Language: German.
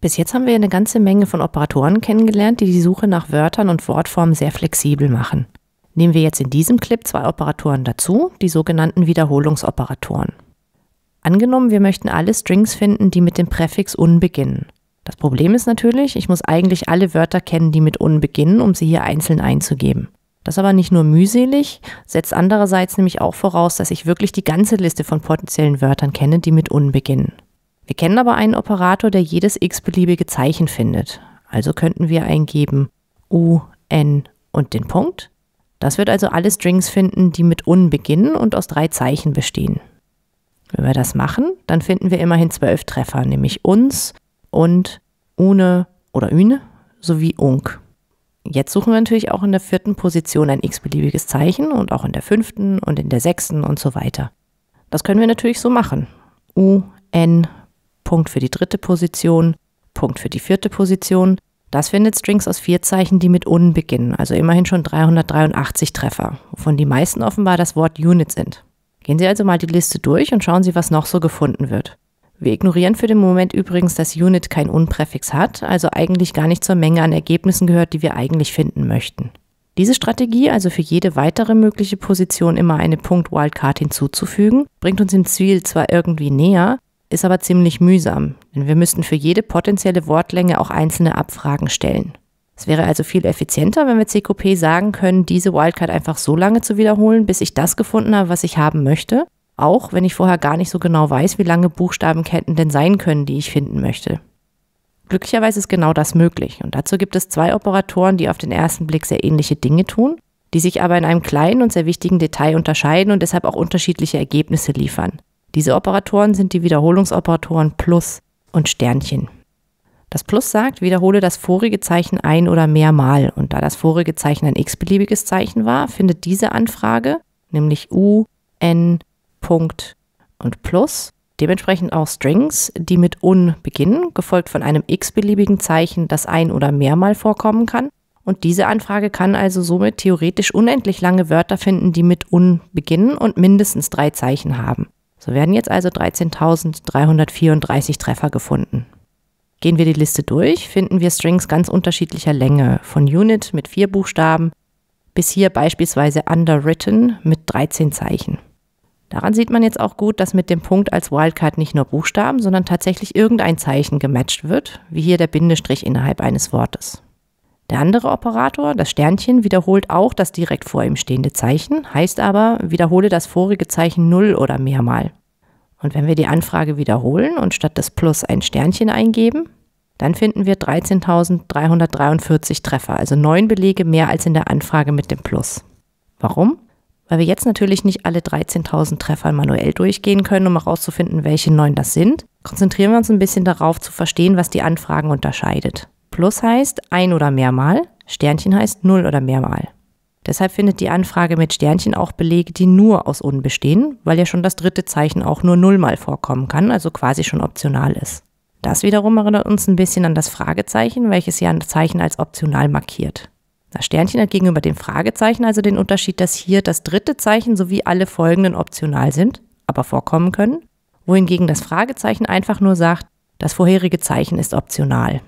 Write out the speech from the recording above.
Bis jetzt haben wir eine ganze Menge von Operatoren kennengelernt, die die Suche nach Wörtern und Wortformen sehr flexibel machen. Nehmen wir jetzt in diesem Clip zwei Operatoren dazu, die sogenannten Wiederholungsoperatoren. Angenommen, wir möchten alle Strings finden, die mit dem Präfix un beginnen. Das Problem ist natürlich, ich muss eigentlich alle Wörter kennen, die mit un beginnen, um sie hier einzeln einzugeben. Das ist aber nicht nur mühselig, setzt andererseits nämlich auch voraus, dass ich wirklich die ganze Liste von potenziellen Wörtern kenne, die mit un beginnen. Wir kennen aber einen Operator, der jedes x-beliebige Zeichen findet. Also könnten wir eingeben U, N und den Punkt. Das wird also alle Strings finden, die mit un beginnen und aus drei Zeichen bestehen. Wenn wir das machen, dann finden wir immerhin zwölf Treffer, nämlich uns und une oder üne sowie unk. Jetzt suchen wir natürlich auch in der vierten Position ein x-beliebiges Zeichen und auch in der fünften und in der sechsten und so weiter. Das können wir natürlich so machen. U, N Punkt für die dritte Position, Punkt für die vierte Position. Das findet Strings aus vier Zeichen, die mit un beginnen, also immerhin schon 383 Treffer, wovon die meisten offenbar das Wort Unit sind. Gehen Sie also mal die Liste durch und schauen Sie, was noch so gefunden wird. Wir ignorieren für den Moment übrigens, dass Unit kein Unpräfix hat, also eigentlich gar nicht zur Menge an Ergebnissen gehört, die wir eigentlich finden möchten. Diese Strategie, also für jede weitere mögliche Position immer eine Punkt-Wildcard hinzuzufügen, bringt uns dem Ziel zwar irgendwie näher, ist aber ziemlich mühsam, denn wir müssten für jede potenzielle Wortlänge auch einzelne Abfragen stellen. Es wäre also viel effizienter, wenn wir CQP sagen können, diese Wildcard einfach so lange zu wiederholen, bis ich das gefunden habe, was ich haben möchte, auch wenn ich vorher gar nicht so genau weiß, wie lange Buchstabenketten denn sein können, die ich finden möchte. Glücklicherweise ist genau das möglich und dazu gibt es zwei Operatoren, die auf den ersten Blick sehr ähnliche Dinge tun, die sich aber in einem kleinen und sehr wichtigen Detail unterscheiden und deshalb auch unterschiedliche Ergebnisse liefern. Diese Operatoren sind die Wiederholungsoperatoren Plus und Sternchen. Das Plus sagt, wiederhole das vorige Zeichen ein oder mehrmal. Und da das vorige Zeichen ein x-beliebiges Zeichen war, findet diese Anfrage, nämlich u, n, Punkt und Plus, dementsprechend auch Strings, die mit un beginnen, gefolgt von einem x-beliebigen Zeichen, das ein oder mehrmal vorkommen kann. Und diese Anfrage kann also somit theoretisch unendlich lange Wörter finden, die mit un beginnen und mindestens drei Zeichen haben. So werden jetzt also 13.334 Treffer gefunden. Gehen wir die Liste durch, finden wir Strings ganz unterschiedlicher Länge, von Unit mit vier Buchstaben bis hier beispielsweise Underwritten mit 13 Zeichen. Daran sieht man jetzt auch gut, dass mit dem Punkt als Wildcard nicht nur Buchstaben, sondern tatsächlich irgendein Zeichen gematcht wird, wie hier der Bindestrich innerhalb eines Wortes. Der andere Operator, das Sternchen, wiederholt auch das direkt vor ihm stehende Zeichen, heißt aber, wiederhole das vorige Zeichen null oder mehrmal. Und wenn wir die Anfrage wiederholen und statt des Plus ein Sternchen eingeben, dann finden wir 13.343 Treffer, also neun Belege mehr als in der Anfrage mit dem Plus. Warum? Weil wir jetzt natürlich nicht alle 13.000 Treffer manuell durchgehen können, um herauszufinden, welche neun das sind, konzentrieren wir uns ein bisschen darauf zu verstehen, was die Anfragen unterscheidet. Plus heißt ein oder mehrmal, Sternchen heißt null oder mehrmal. Deshalb findet die Anfrage mit Sternchen auch Belege, die nur aus Un bestehen, weil ja schon das dritte Zeichen auch nur nullmal vorkommen kann, also quasi schon optional ist. Das wiederum erinnert uns ein bisschen an das Fragezeichen, welches ja ein Zeichen als optional markiert. Das Sternchen hat gegenüber dem Fragezeichen also den Unterschied, dass hier das dritte Zeichen sowie alle folgenden optional sind, aber vorkommen können, wohingegen das Fragezeichen einfach nur sagt, das vorherige Zeichen ist optional.